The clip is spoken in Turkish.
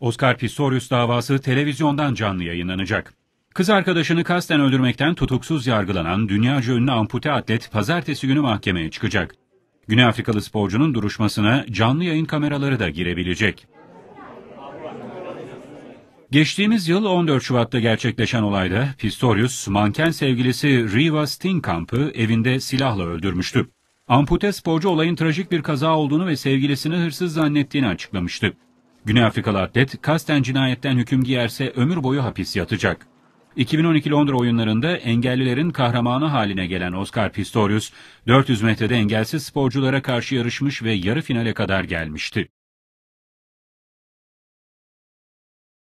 Oscar Pistorius davası televizyondan canlı yayınlanacak. Kız arkadaşını kasten öldürmekten tutuksuz yargılanan dünyaca ünlü ampute atlet pazartesi günü mahkemeye çıkacak. Güney Afrikalı sporcunun duruşmasına canlı yayın kameraları da girebilecek. Geçtiğimiz yıl 14 Şubat'ta gerçekleşen olayda Pistorius, manken sevgilisi Riva Steenkamp'ı evinde silahla öldürmüştü. Ampute sporcu olayın trajik bir kaza olduğunu ve sevgilisini hırsız zannettiğini açıklamıştı. Güney Afrikalı atlet kasten cinayetten hüküm giyerse ömür boyu hapis yatacak. 2012 Londra oyunlarında engellilerin kahramanı haline gelen Oscar Pistorius, 400 metrede engelsiz sporculara karşı yarışmış ve yarı finale kadar gelmişti.